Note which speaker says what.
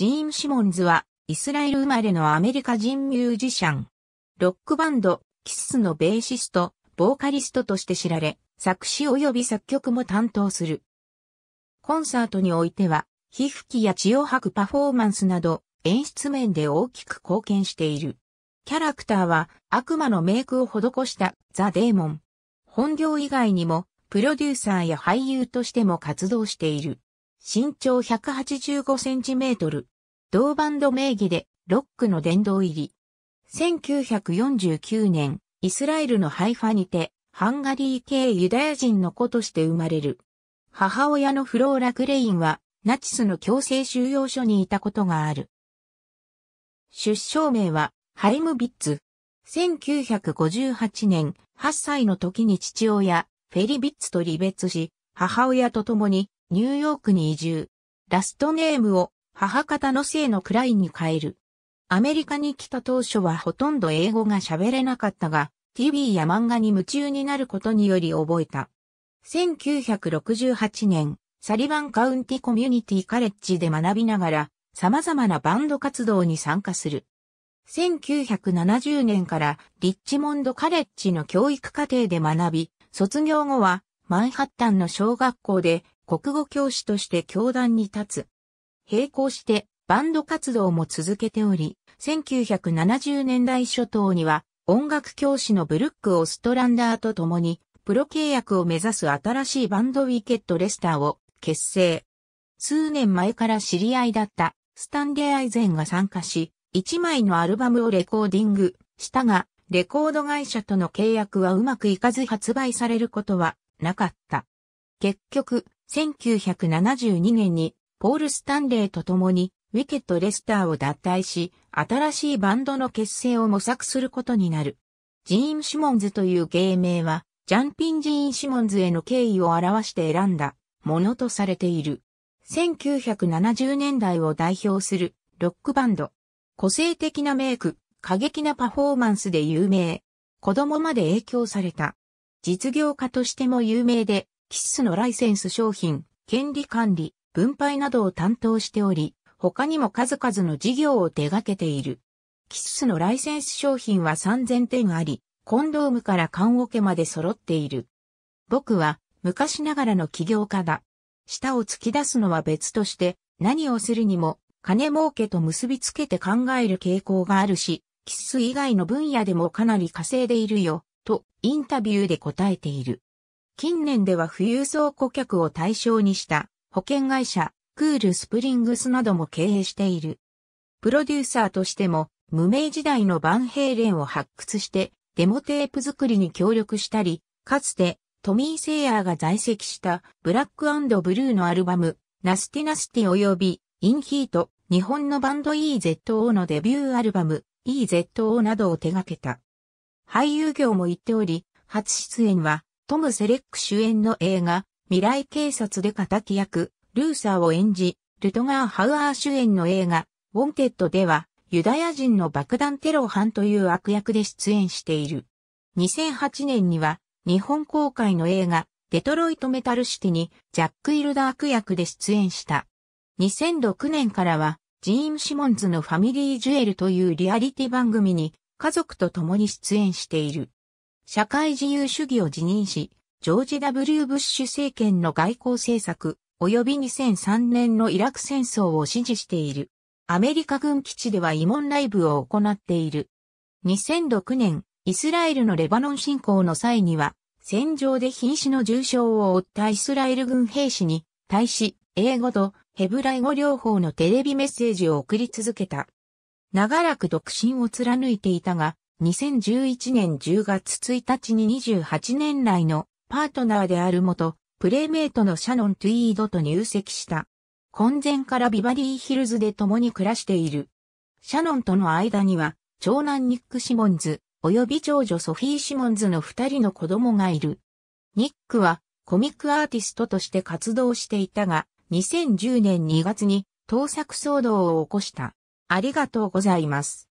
Speaker 1: ジーン・シモンズは、イスラエル生まれのアメリカ人ミュージシャン。ロックバンド、キスのベーシスト、ボーカリストとして知られ、作詞及び作曲も担当する。コンサートにおいては、皮膚気や血を吐くパフォーマンスなど、演出面で大きく貢献している。キャラクターは悪魔のメイクを施したザ・デーモン。本業以外にも、プロデューサーや俳優としても活動している。身長185センチメートル、同バンド名義でロックの殿堂入り。1949年、イスラエルのハイファにて、ハンガリー系ユダヤ人の子として生まれる。母親のフローラ・グレインは、ナチスの強制収容所にいたことがある。出生名は、ハイムビッツ。1958年、8歳の時に父親、フェリビッツと離別し、母親と共にニューヨークに移住。ラストネームを母方の姓のクライに変える。アメリカに来た当初はほとんど英語が喋れなかったが、TV や漫画に夢中になることにより覚えた。1968年、サリバンカウンティコミュニティカレッジで学びながら、様々なバンド活動に参加する。1970年からリッチモンドカレッジの教育課程で学び、卒業後はマンハッタンの小学校で国語教師として教壇に立つ。並行してバンド活動も続けており、1970年代初頭には音楽教師のブルック・オストランダーと共にプロ契約を目指す新しいバンドウィケット・レスターを結成。数年前から知り合いだったスタンレー・アイゼンが参加し、1枚のアルバムをレコーディングしたが、レコード会社との契約はうまくいかず発売されることはなかった。結局、1972年にポール・スタンレーと共に、ウィケット・レスターを脱退し、新しいバンドの結成を模索することになる。ジーン・シモンズという芸名は、ジャンピン・ジーン・シモンズへの敬意を表して選んだものとされている。1970年代を代表するロックバンド。個性的なメイク、過激なパフォーマンスで有名。子供まで影響された。実業家としても有名で、キッスのライセンス商品、権利管理、分配などを担当しており、他にも数々の事業を手掛けている。キススのライセンス商品は3000点あり、コンドームから缶桶まで揃っている。僕は昔ながらの起業家だ。舌を突き出すのは別として、何をするにも金儲けと結びつけて考える傾向があるし、キスス以外の分野でもかなり稼いでいるよ、とインタビューで答えている。近年では富裕層顧客を対象にした保険会社、クールスプリングスなども経営している。プロデューサーとしても、無名時代のバンヘイレンを発掘して、デモテープ作りに協力したり、かつて、トミー・セイヤーが在籍したブラックブルーのアルバム、ナスティナスティ及び、インヒート、日本のバンド EZO のデビューアルバム、EZO などを手掛けた。俳優業も行っており、初出演は、トム・セレック主演の映画、未来警察で敵役、ルーサーを演じ、ルトガー・ハウアー主演の映画、ウォンテッドでは、ユダヤ人の爆弾テロ犯という悪役で出演している。2008年には、日本公開の映画、デトロイトメタルシティにジャック・イルダー悪役で出演した。2006年からは、ジーン・シモンズのファミリー・ジュエルというリアリティ番組に家族と共に出演している。社会自由主義を辞任し、ジョージ・ W・ ブッシュ政権の外交政策、及び2003年のイラク戦争を支持している。アメリカ軍基地では慰問ライブを行っている。2006年、イスラエルのレバノン侵攻の際には、戦場で瀕死の重傷を負ったイスラエル軍兵士に対し、英語とヘブライ語両方のテレビメッセージを送り続けた。長らく独身を貫いていたが、2011年10月1日に28年来のパートナーである元、プレイメイトのシャノン・トゥイードと入籍した。婚前からビバリーヒルズで共に暮らしている。シャノンとの間には、長男ニック・シモンズ、及び長女ソフィー・シモンズの二人の子供がいる。ニックはコミックアーティストとして活動していたが、2010年2月に盗作騒動を起こした。ありがとうございます。